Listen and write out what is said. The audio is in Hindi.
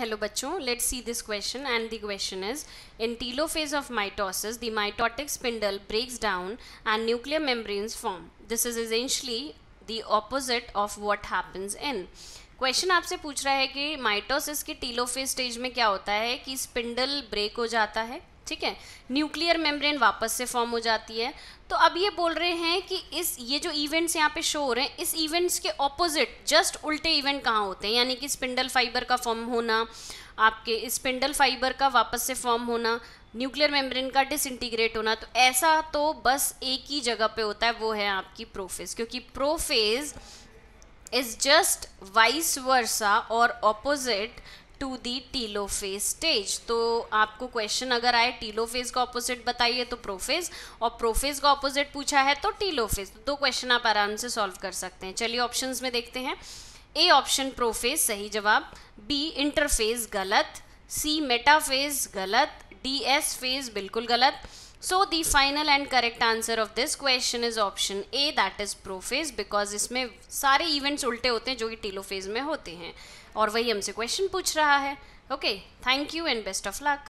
हेलो बच्चों let see this question and the question is in telophase of mitosis the mitotic spindle breaks down and nuclear membranes form this is essentially the opposite of what happens in question आपसे पूछ रहा है कि माइटोसिस के टीलोफेज स्टेज में क्या होता है कि स्पिंडल ब्रेक हो जाता है ठीक है न्यूक्लियर मेम्ब्रेन वापस से फॉर्म हो जाती है तो अब ये बोल रहे हैं कि इस ये जो इवेंट्स यहाँ पे शो हो रहे हैं इस इवेंट्स के ऑपोजिट जस्ट उल्टे इवेंट कहाँ होते हैं यानी कि स्पिंडल फाइबर का फॉर्म होना आपके स्पिंडल फाइबर का वापस से फॉर्म होना न्यूक्लियर मेम्ब्रेन का डिसइंटीग्रेट होना तो ऐसा तो बस एक ही जगह पे होता है वो है आपकी प्रोफेज क्योंकि prophase is just vice versa और opposite to the telophase stage तो आपको क्वेश्चन अगर आए टीलोफेज का ऑपोजिट बताइए तो प्रोफेज और प्रोफेज का ऑपोजिट पूछा है तो टीलोफेज तो फेज दो क्वेश्चन आप आराम से सॉल्व कर सकते हैं चलिए ऑप्शंस में देखते हैं ए ऑप्शन प्रोफेज सही जवाब बी इंटरफेज गलत सी मेटाफेज गलत डी एस फेज बिल्कुल गलत so the final and correct answer of this question is option A that is prophase because इसमें सारे इवेंट्स उल्टे होते हैं जो कि टीलोफेज में होते हैं और वही हमसे क्वेश्चन पूछ रहा है okay thank you and best of luck